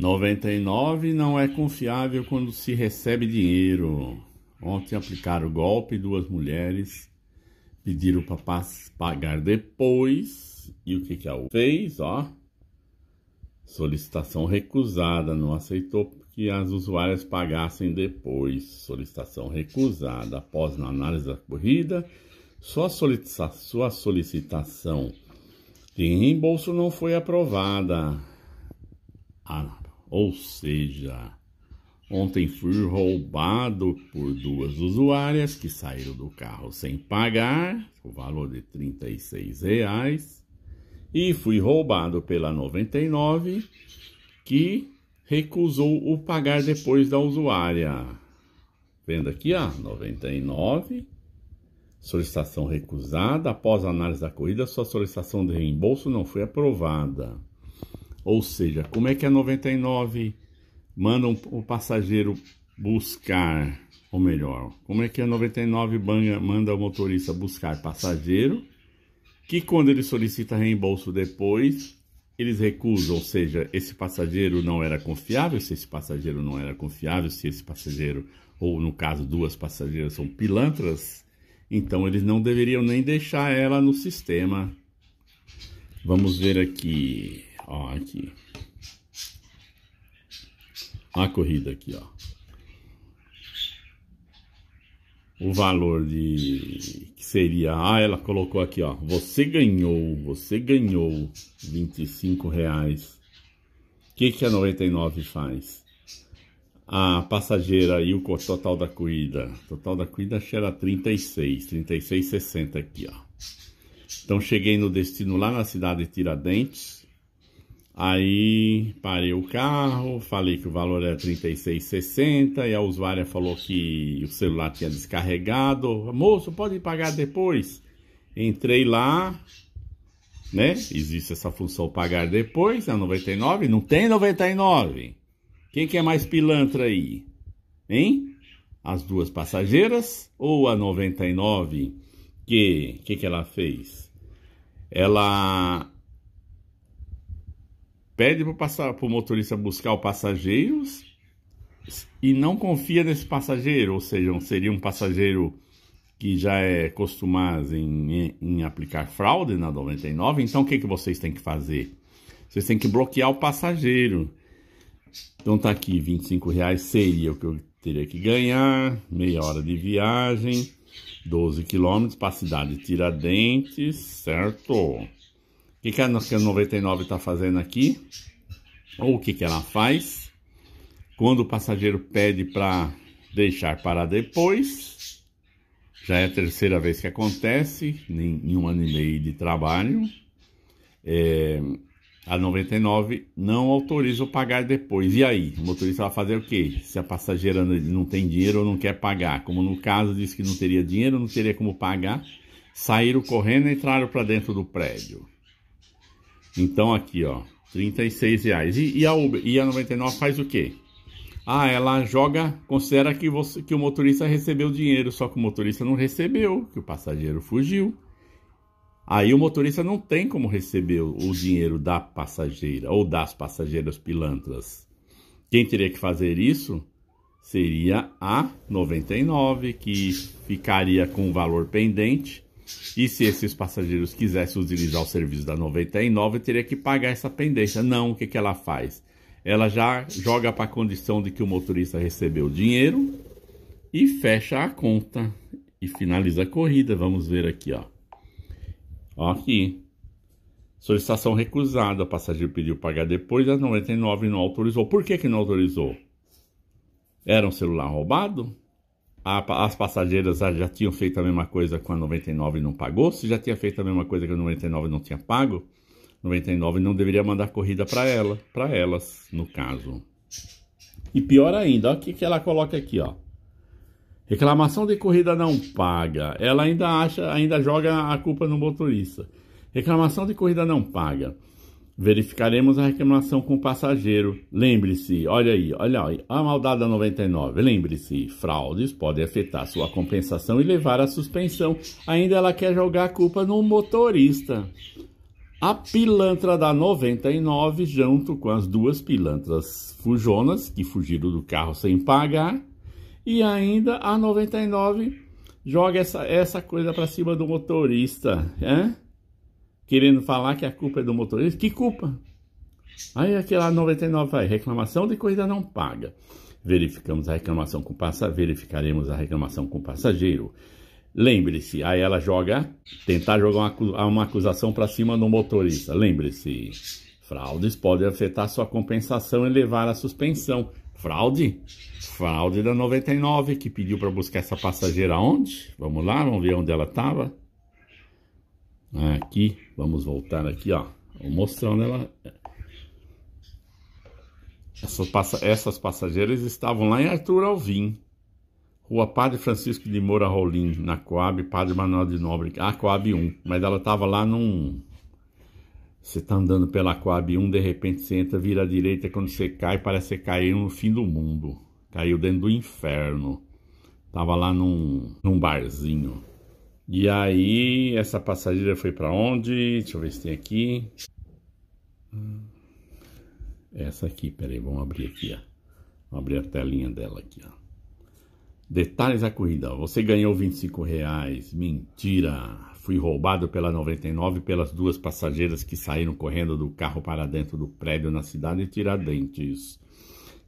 99 não é confiável quando se recebe dinheiro. Ontem aplicaram golpe, duas mulheres pediram para pagar depois. E o que, que a U fez? Ó, solicitação recusada, não aceitou que as usuárias pagassem depois. Solicitação recusada. Após a análise da corrida, sua, solicita sua solicitação de reembolso não foi aprovada. A ah, ou seja, ontem fui roubado por duas usuárias que saíram do carro sem pagar, o valor de R$ reais, e fui roubado pela 99, que recusou o pagar depois da usuária. Vendo aqui, ó, 99, solicitação recusada. Após análise da corrida, sua solicitação de reembolso não foi aprovada. Ou seja, como é que a 99 manda um, o passageiro buscar, ou melhor, como é que a 99 banha, manda o motorista buscar passageiro, que quando ele solicita reembolso depois, eles recusam, ou seja, esse passageiro não era confiável, se esse passageiro não era confiável, se esse passageiro, ou no caso duas passageiras são pilantras, então eles não deveriam nem deixar ela no sistema. Vamos ver aqui ó, aqui. A corrida aqui, ó. O valor de que seria, ah, ela colocou aqui, ó, você ganhou, você ganhou 25 reais. O que que a 99 faz? a passageira e o total da corrida. Total da corrida acho que era 36, 36,60 aqui, ó. Então cheguei no destino lá na cidade de Tiradentes. Aí parei o carro, falei que o valor era 36,60 e a usuária falou que o celular tinha descarregado. Moço, pode pagar depois. Entrei lá, né? Existe essa função pagar depois, é 99, não tem 99. Quem que é mais pilantra aí? Hein? As duas passageiras ou a 99 que que que ela fez? Ela pede para o motorista buscar o passageiro e não confia nesse passageiro, ou seja, seria um passageiro que já é acostumado em, em aplicar fraude na 99, então o que, que vocês têm que fazer? Vocês têm que bloquear o passageiro. Então tá aqui, 25 reais seria o que eu teria que ganhar, meia hora de viagem, 12 quilômetros para a cidade de Tiradentes, certo? O que, que a nossa 99 está fazendo aqui? Ou o que, que ela faz? Quando o passageiro pede para deixar para depois, já é a terceira vez que acontece, em um ano e meio de trabalho, é, a 99 não autoriza o pagar depois. E aí? O motorista vai fazer o quê? Se a passageira não tem dinheiro ou não quer pagar. Como no caso disse que não teria dinheiro, não teria como pagar, saíram correndo e entraram para dentro do prédio. Então aqui, ó, 36 reais. E, e, a Uber, e a 99 faz o quê? Ah, ela joga, considera que, você, que o motorista recebeu dinheiro, só que o motorista não recebeu, que o passageiro fugiu. Aí o motorista não tem como receber o dinheiro da passageira ou das passageiras pilantras. Quem teria que fazer isso seria a 99, que ficaria com o valor pendente e se esses passageiros quisessem utilizar o serviço da 99, teria que pagar essa pendência. Não, o que, que ela faz? Ela já joga para a condição de que o motorista recebeu o dinheiro e fecha a conta e finaliza a corrida. Vamos ver aqui, ó. Ó aqui. Solicitação recusada, o passageiro pediu pagar depois, a 99 não autorizou. Por que que não autorizou? Era um celular roubado? a, as passageiras ah, já tinham feito a mesma coisa com a 99 e não pagou, se já tinha feito a mesma coisa que a 99 não tinha pago, 99 não deveria mandar corrida para ela, para elas, no caso. E pior ainda, o que, que ela coloca aqui, ó. Reclamação de corrida não paga. Ela ainda acha, ainda joga a culpa no motorista. Reclamação de corrida não paga verificaremos a reclamação com o passageiro. Lembre-se, olha aí, olha aí, a maldade da 99. Lembre-se, fraudes podem afetar sua compensação e levar à suspensão. Ainda ela quer jogar a culpa no motorista. A pilantra da 99, junto com as duas pilantras fujonas que fugiram do carro sem pagar, e ainda a 99 joga essa, essa coisa para cima do motorista, hein? querendo falar que a culpa é do motorista. Que culpa? Aí aquela 99 vai, reclamação de corrida não paga. Verificamos a reclamação com passageiro, verificaremos a reclamação com passageiro. Lembre-se, aí ela joga, tentar jogar uma, uma acusação para cima no motorista. Lembre-se, fraudes podem afetar sua compensação e levar à suspensão. Fraude? Fraude da 99, que pediu para buscar essa passageira onde? Vamos lá, vamos ver onde ela estava. Aqui, vamos voltar aqui, ó. Mostrando ela. Essas, passa... Essas passageiras estavam lá em Arthur Alvim. Rua Padre Francisco de Moura Rolim, na Coab, Padre Manuel de Nobre, a Coab 1. Mas ela estava lá num... Você está andando pela Coab 1, de repente você entra, vira à direita, quando você cai, parece que você caiu no fim do mundo. Caiu dentro do inferno. Tava lá num, num barzinho. E aí, essa passageira foi para onde? Deixa eu ver se tem aqui. Essa aqui, peraí, vamos abrir aqui, ó. Vamos abrir a telinha dela aqui, ó. Detalhes da corrida. Você ganhou 25 reais. Mentira! Fui roubado pela 99 pelas duas passageiras que saíram correndo do carro para dentro do prédio na cidade de Tiradentes.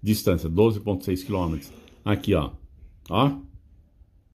Distância 12,6 quilômetros. Aqui, ó. Ó.